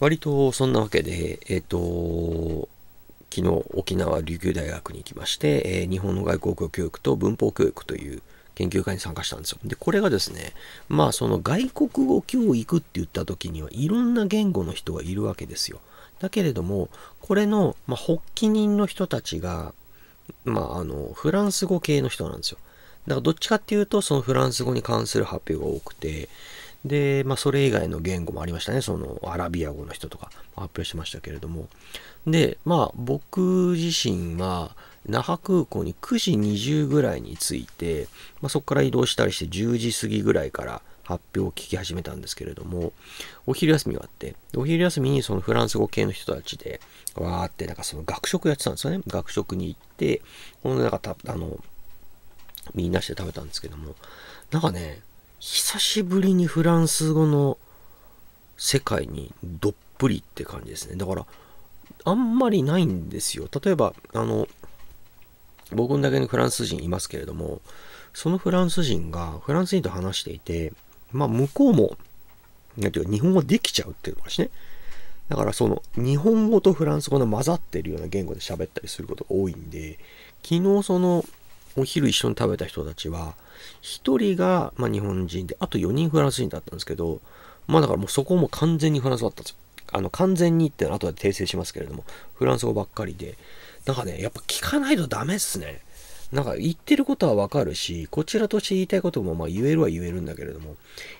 割とそんなわけで、えっ、ー、と、昨日沖縄琉球大学に行きまして、えー、日本の外国語教育と文法教育という研究会に参加したんですよ。で、これがですね、まあその外国語教育って言った時にはいろんな言語の人がいるわけですよ。だけれども、これの、まあ、発起人の人たちが、まああの、フランス語系の人なんですよ。だからどっちかっていうと、そのフランス語に関する発表が多くて、で、まあ、それ以外の言語もありましたね。その、アラビア語の人とか発表しましたけれども。で、まあ、僕自身は、那覇空港に9時20ぐらいに着いて、まあ、そこから移動したりして10時過ぎぐらいから発表を聞き始めたんですけれども、お昼休みがあって、お昼休みにそのフランス語系の人たちで、わーってなんかその学食やってたんですよね。学食に行って、このなんかた、あの、みんなして食べたんですけども、なんかね、久しぶりにフランス語の世界にどっぷりって感じですね。だから、あんまりないんですよ。例えば、あの、僕だけにフランス人いますけれども、そのフランス人がフランス人と話していて、まあ向こうも、なんていうか日本語できちゃうっていうのかしね。だからその日本語とフランス語の混ざってるような言語で喋ったりすることが多いんで、昨日そのお昼一緒に食べた人たちは、1人が、ま日本人で、あと4人フランス人だったんですけど、まあだからもうそこも完全にフランスだったんですよ。あの、完全にってのは後で訂正しますけれども、フランス語ばっかりで、なんかね、やっぱ聞かないとダメっすね。なんか言ってることはわかるし、こちらとして言いたいこともまあ言えるは言えるんだけれども、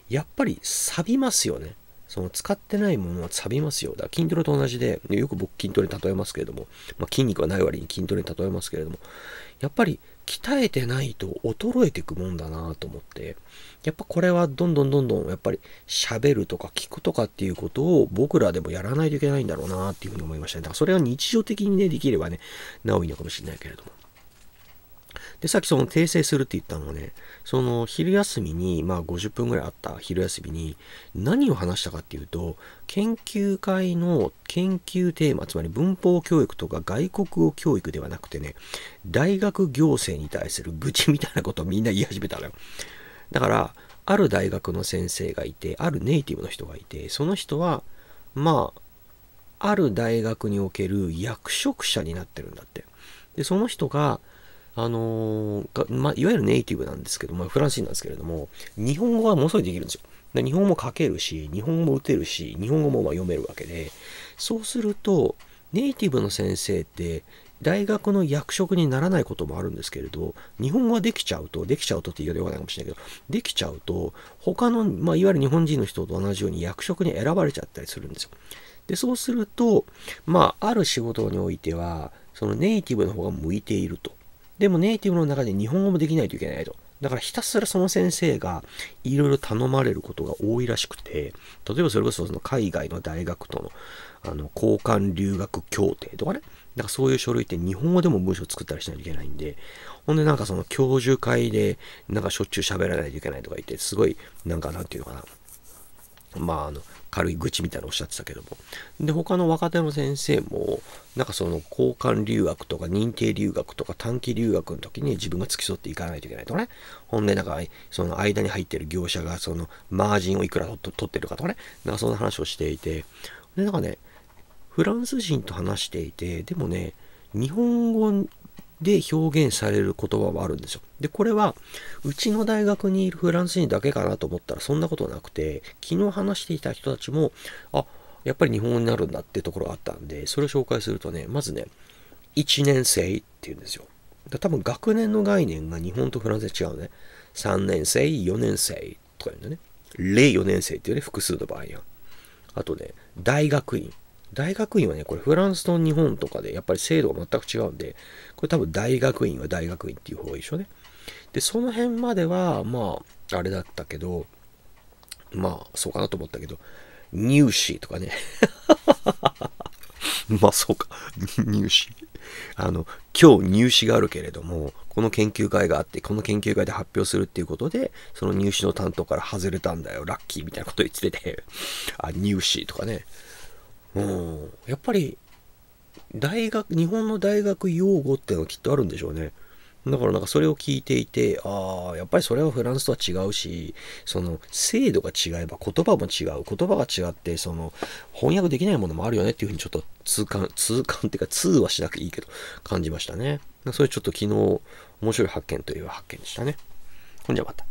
やっぱり錆びますよね。その使ってないものは錆びますよ。だから筋トレと同じで、よく僕筋トレに例えますけれども、まあ、筋肉はない割に筋トレに例えますけれども、やっぱり鍛えてないと衰えていくもんだなと思って、やっぱこれはどんどんどんどんやっぱり喋るとか聞くとかっていうことを僕らでもやらないといけないんだろうなっていうふうに思いましたね。だからそれは日常的にね、できればね、なおいいのかもしれないけれども。で、さっきその訂正するって言ったのはね、その昼休みに、まあ50分ぐらいあった昼休みに何を話したかっていうと、研究会の研究テーマ、つまり文法教育とか外国語教育ではなくてね、大学行政に対する愚痴みたいなことをみんな言い始めたのよ。だから、ある大学の先生がいて、あるネイティブの人がいて、その人は、まあ、ある大学における役職者になってるんだって。で、その人が、あのー、まあ、いわゆるネイティブなんですけども、フランス人なんですけれども、日本語はものすごいできるんですよ。で日本語も書けるし、日本語も打てるし、日本語もま読めるわけで、そうすると、ネイティブの先生って、大学の役職にならないこともあるんですけれど、日本語ができちゃうと、できちゃうとって言い方がないかもしれないけど、できちゃうと、他の、まあ、いわゆる日本人の人と同じように役職に選ばれちゃったりするんですよ。で、そうすると、まあ、ある仕事においては、そのネイティブの方が向いていると。でもネイティブの中で日本語もできないといけないと。だからひたすらその先生がいろいろ頼まれることが多いらしくて、例えばそれこそその海外の大学とのあの交換留学協定とかね、だからそういう書類って日本語でも文章作ったりしないといけないんで、ほんでなんかその教授会でなんかしょっちゅう喋らないといけないとか言って、すごいなんかなんていうのかな、まあ、あの、軽い愚痴みたいなのおっしゃってたけども。で、他の若手の先生も、なんかその交換留学とか認定留学とか短期留学の時に自分が付き添っていかないといけないとかね。ほんで、なんか、その間に入ってる業者がそのマージンをいくら取ってるかとかね。なんかそんな話をしていて。で、なんかね、フランス人と話していて、でもね、日本語で表現される言葉もあるんですよ。で、これは、うちの大学にいるフランス人だけかなと思ったらそんなことなくて、昨日話していた人たちも、あ、やっぱり日本語になるんだってところがあったんで、それを紹介するとね、まずね、1年生っていうんですよ。多分学年の概念が日本とフランスで違うね。3年生、4年生とか言うんだね。例4年生っていうね、複数の場合やあとね、大学院。大学院はね、これフランスと日本とかでやっぱり制度が全く違うんで、これ多分大学院は大学院っていう方が一緒ね。で、その辺までは、まあ、あれだったけど、まあ、そうかなと思ったけど、入試とかね。まあ、そうか。入試。あの、今日入試があるけれども、この研究会があって、この研究会で発表するっていうことで、その入試の担当から外れたんだよ、ラッキーみたいなこと言ってて、あ、入試とかね。うん、やっぱり大学日本の大学用語っていうのはきっとあるんでしょうねだからなんかそれを聞いていてああやっぱりそれはフランスとは違うしその精度が違えば言葉も違う言葉が違ってその翻訳できないものもあるよねっていうふうにちょっと痛感痛感っていうか通はしなくていいけど感じましたねそれちょっと昨日面白い発見という発見でしたねほんじゃまた